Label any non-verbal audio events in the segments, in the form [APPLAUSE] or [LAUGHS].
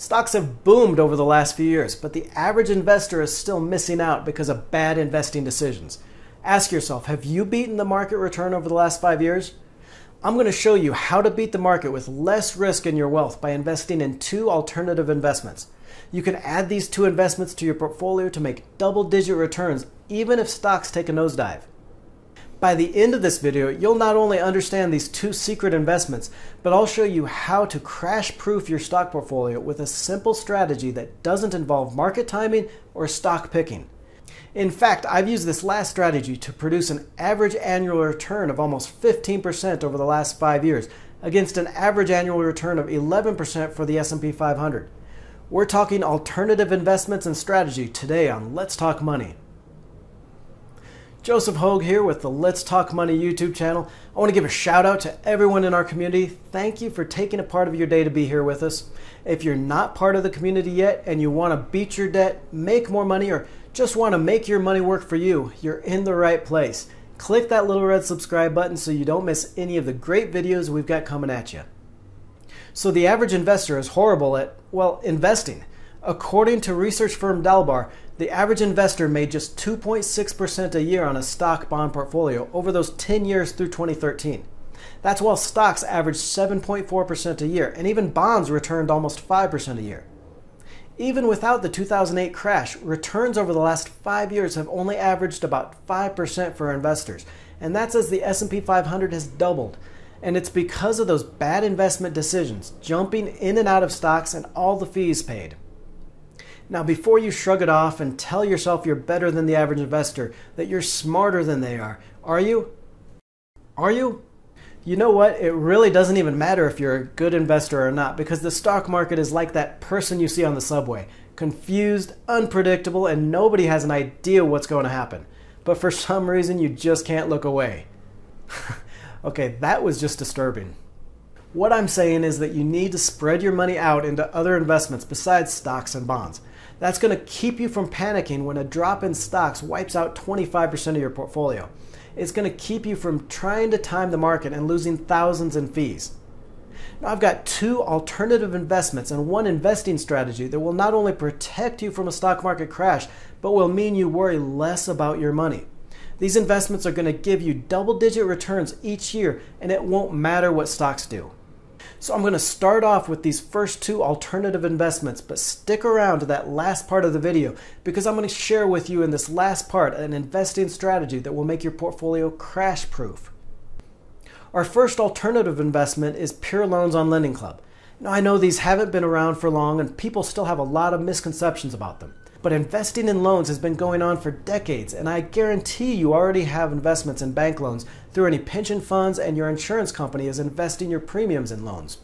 Stocks have boomed over the last few years, but the average investor is still missing out because of bad investing decisions. Ask yourself have you beaten the market return over the last five years? I'm going to show you how to beat the market with less risk in your wealth by investing in two alternative investments. You can add these two investments to your portfolio to make double digit returns even if stocks take a nosedive. By the end of this video, you'll not only understand these two secret investments, but I'll show you how to crash-proof your stock portfolio with a simple strategy that doesn't involve market timing or stock picking. In fact, I've used this last strategy to produce an average annual return of almost 15% over the last 5 years against an average annual return of 11% for the S&P 500. We're talking alternative investments and strategy today on Let's Talk Money. Joseph Hoag here with the Let's Talk Money YouTube channel. I want to give a shout out to everyone in our community. Thank you for taking a part of your day to be here with us. If you're not part of the community yet and you want to beat your debt, make more money, or just want to make your money work for you, you're in the right place. Click that little red subscribe button so you don't miss any of the great videos we've got coming at you. So, the average investor is horrible at, well, investing. According to research firm Dalbar, the average investor made just 2.6% a year on a stock bond portfolio over those 10 years through 2013. That's while stocks averaged 7.4% a year, and even bonds returned almost 5% a year. Even without the 2008 crash, returns over the last 5 years have only averaged about 5% for investors, and that's as the S&P 500 has doubled. And it's because of those bad investment decisions, jumping in and out of stocks and all the fees paid. Now, before you shrug it off and tell yourself you're better than the average investor, that you're smarter than they are, are you? Are you? You know what? It really doesn't even matter if you're a good investor or not because the stock market is like that person you see on the subway confused, unpredictable, and nobody has an idea what's going to happen. But for some reason, you just can't look away. [LAUGHS] okay, that was just disturbing. What I'm saying is that you need to spread your money out into other investments besides stocks and bonds. That's going to keep you from panicking when a drop in stocks wipes out 25% of your portfolio. It's going to keep you from trying to time the market and losing thousands in fees. Now, I've got two alternative investments and one investing strategy that will not only protect you from a stock market crash, but will mean you worry less about your money. These investments are going to give you double digit returns each year, and it won't matter what stocks do. So I'm going to start off with these first two alternative investments, but stick around to that last part of the video because I'm going to share with you in this last part an investing strategy that will make your portfolio crash proof. Our first alternative investment is Pure Loans on Lending Club. Now, I know these haven't been around for long and people still have a lot of misconceptions about them. But investing in loans has been going on for decades, and I guarantee you already have investments in bank loans through any pension funds, and your insurance company is investing your premiums in loans.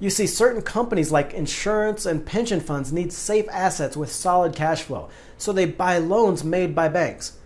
You see, certain companies like insurance and pension funds need safe assets with solid cash flow, so they buy loans made by banks.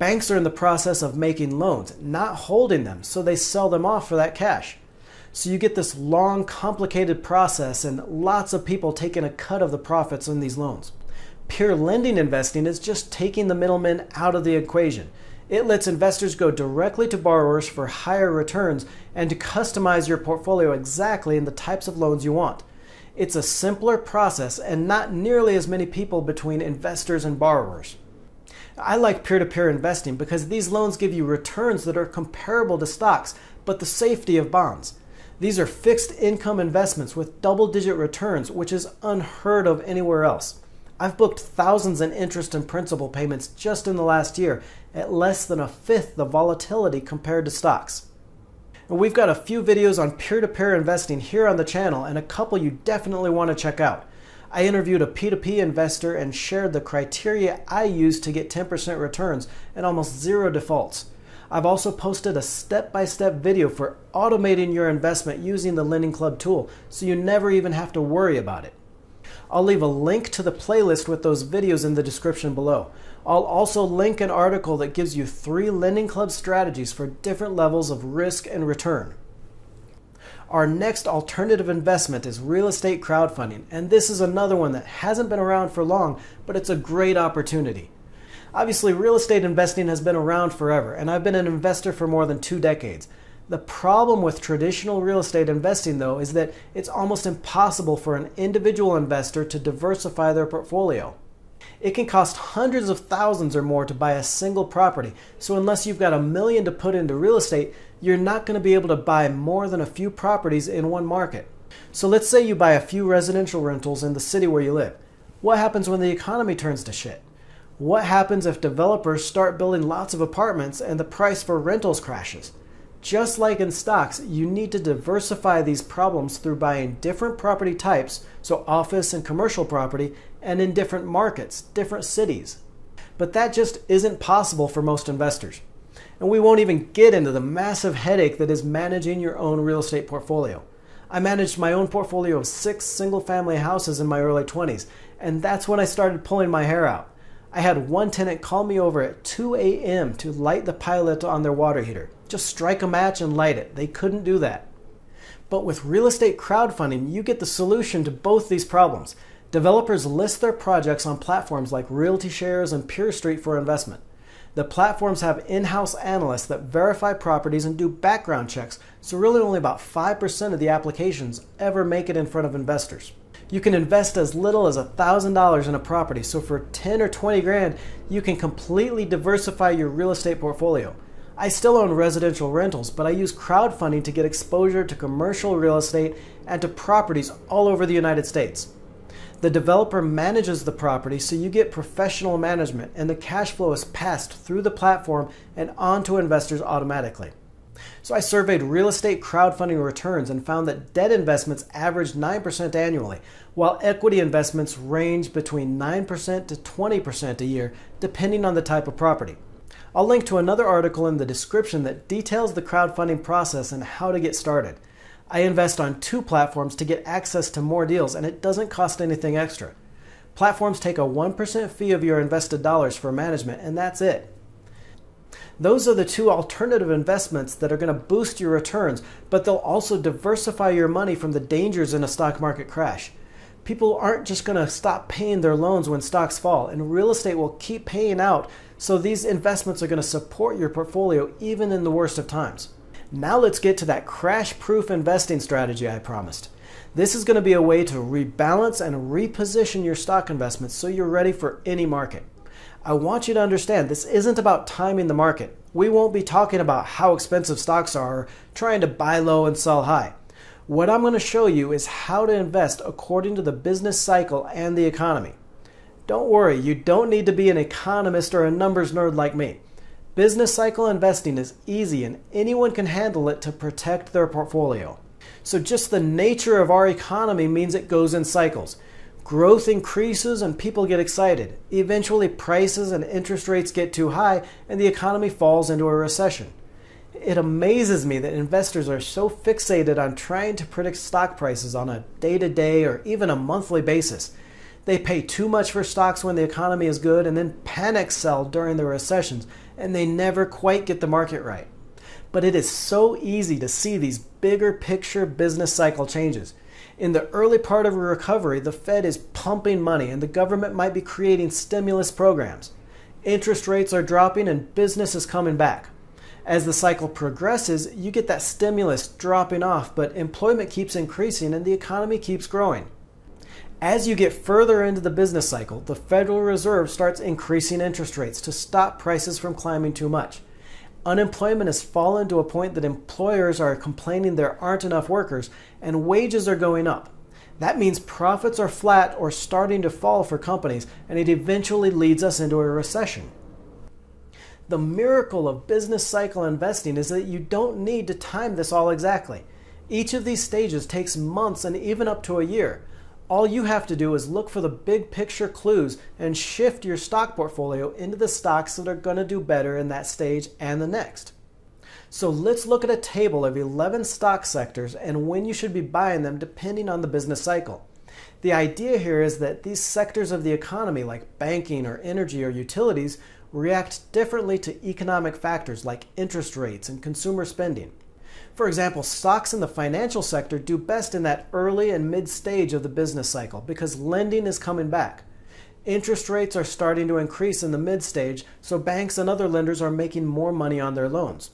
Banks are in the process of making loans, not holding them, so they sell them off for that cash. So you get this long, complicated process, and lots of people taking a cut of the profits on these loans. Peer lending investing is just taking the middleman out of the equation. It lets investors go directly to borrowers for higher returns and to customize your portfolio exactly in the types of loans you want. It's a simpler process and not nearly as many people between investors and borrowers. I like peer to peer investing because these loans give you returns that are comparable to stocks, but the safety of bonds. These are fixed income investments with double digit returns, which is unheard of anywhere else. I've booked thousands in interest and principal payments just in the last year at less than a fifth the volatility compared to stocks. And we've got a few videos on peer to peer investing here on the channel and a couple you definitely want to check out. I interviewed a P2P investor and shared the criteria I use to get 10% returns and almost zero defaults. I've also posted a step by step video for automating your investment using the Lending Club tool so you never even have to worry about it. I'll leave a link to the playlist with those videos in the description below. I'll also link an article that gives you three lending club strategies for different levels of risk and return. Our next alternative investment is real estate crowdfunding, and this is another one that hasn't been around for long, but it's a great opportunity. Obviously, real estate investing has been around forever, and I've been an investor for more than two decades. The problem with traditional real estate investing, though, is that it's almost impossible for an individual investor to diversify their portfolio. It can cost hundreds of thousands or more to buy a single property, so unless you've got a million to put into real estate, you're not going to be able to buy more than a few properties in one market. So let's say you buy a few residential rentals in the city where you live. What happens when the economy turns to shit? What happens if developers start building lots of apartments and the price for rentals crashes? Just like in stocks, you need to diversify these problems through buying different property types, so office and commercial property, and in different markets, different cities. But that just isn't possible for most investors. And we won't even get into the massive headache that is managing your own real estate portfolio. I managed my own portfolio of six single family houses in my early 20s, and that's when I started pulling my hair out. I had one tenant call me over at 2 a.m. to light the pilot on their water heater. Just strike a match and light it. They couldn't do that. But with real estate crowdfunding, you get the solution to both these problems. Developers list their projects on platforms like Realty Shares and Pure Street for investment. The platforms have in house analysts that verify properties and do background checks, so really only about 5% of the applications ever make it in front of investors. You can invest as little as $1,000 in a property. So for 10 or 20 grand, you can completely diversify your real estate portfolio. I still own residential rentals, but I use crowdfunding to get exposure to commercial real estate and to properties all over the United States. The developer manages the property so you get professional management and the cash flow is passed through the platform and onto investors automatically. So I surveyed real estate crowdfunding returns and found that debt investments average 9% annually, while equity investments range between 9% to 20% a year, depending on the type of property. I'll link to another article in the description that details the crowdfunding process and how to get started. I invest on two platforms to get access to more deals, and it doesn't cost anything extra. Platforms take a 1% fee of your invested dollars for management, and that's it. Those are the two alternative investments that are going to boost your returns, but they'll also diversify your money from the dangers in a stock market crash. People aren't just going to stop paying their loans when stocks fall, and real estate will keep paying out, so these investments are going to support your portfolio even in the worst of times. Now let's get to that crash proof investing strategy I promised. This is going to be a way to rebalance and reposition your stock investments so you're ready for any market. I want you to understand this isn't about timing the market. We won't be talking about how expensive stocks are, or trying to buy low and sell high. What I'm going to show you is how to invest according to the business cycle and the economy. Don't worry, you don't need to be an economist or a numbers nerd like me. Business cycle investing is easy and anyone can handle it to protect their portfolio. So, just the nature of our economy means it goes in cycles growth increases and people get excited. Eventually, prices and interest rates get too high and the economy falls into a recession. It amazes me that investors are so fixated on trying to predict stock prices on a day to day or even a monthly basis. They pay too much for stocks when the economy is good and then panic sell during the recessions, and they never quite get the market right. But it is so easy to see these bigger picture business cycle changes in the early part of a recovery, the Fed is pumping money and the government might be creating stimulus programs. Interest rates are dropping and business is coming back. As the cycle progresses, you get that stimulus dropping off, but employment keeps increasing and the economy keeps growing. As you get further into the business cycle, the Federal Reserve starts increasing interest rates to stop prices from climbing too much. Unemployment has fallen to a point that employers are complaining there aren't enough workers and wages are going up. That means profits are flat or starting to fall for companies, and it eventually leads us into a recession. The miracle of business cycle investing is that you don't need to time this all exactly. Each of these stages takes months and even up to a year. All you have to do is look for the big picture clues and shift your stock portfolio into the stocks that are going to do better in that stage and the next. So let's look at a table of 11 stock sectors and when you should be buying them depending on the business cycle. The idea here is that these sectors of the economy, like banking or energy or utilities, react differently to economic factors like interest rates and consumer spending. For example, stocks in the financial sector do best in that early and mid stage of the business cycle because lending is coming back. Interest rates are starting to increase in the mid stage, so banks and other lenders are making more money on their loans.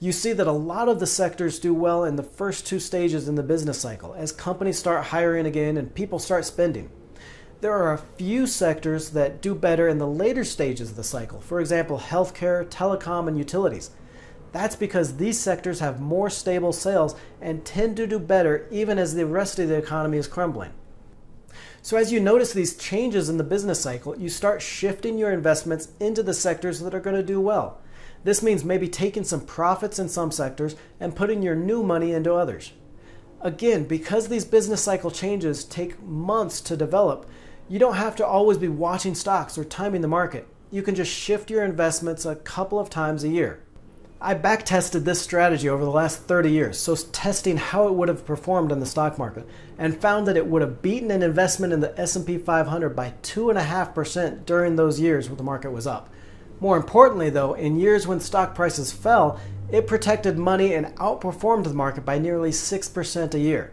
You see that a lot of the sectors do well in the first two stages in the business cycle as companies start hiring again and people start spending. There are a few sectors that do better in the later stages of the cycle, for example, healthcare, telecom, and utilities. That's because these sectors have more stable sales and tend to do better even as the rest of the economy is crumbling. So, as you notice these changes in the business cycle, you start shifting your investments into the sectors that are going to do well. This means maybe taking some profits in some sectors and putting your new money into others. Again, because these business cycle changes take months to develop, you don't have to always be watching stocks or timing the market. You can just shift your investments a couple of times a year. I back tested this strategy over the last 30 years, so testing how it would have performed in the stock market, and found that it would have beaten an investment in the S&P 500 by 2.5% during those years when the market was up. More importantly though, in years when stock prices fell, it protected money and outperformed the market by nearly 6% a year.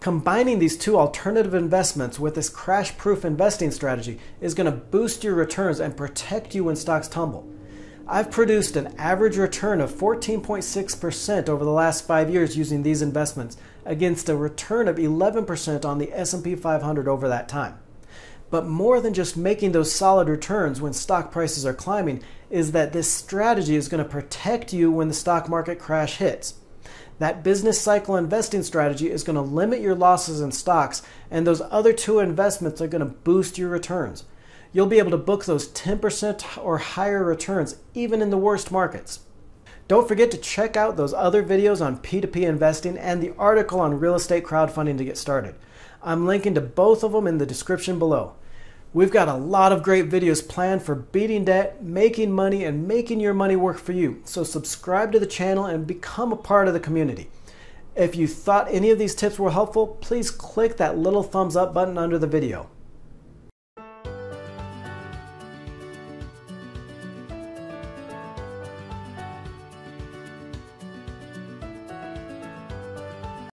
Combining these two alternative investments with this crash-proof investing strategy is going to boost your returns and protect you when stocks tumble. I've produced an average return of 14.6% over the last 5 years using these investments against a return of 11% on the S&P 500 over that time. But more than just making those solid returns when stock prices are climbing is that this strategy is going to protect you when the stock market crash hits. That business cycle investing strategy is going to limit your losses in stocks, and those other two investments are going to boost your returns you'll be able to book those 10% or higher returns even in the worst markets. Don't forget to check out those other videos on P2P investing and the article on real estate crowdfunding to get started. I'm linking to both of them in the description below. We've got a lot of great videos planned for beating debt, making money, and making your money work for you. So subscribe to the channel and become a part of the community. If you thought any of these tips were helpful, please click that little thumbs up button under the video.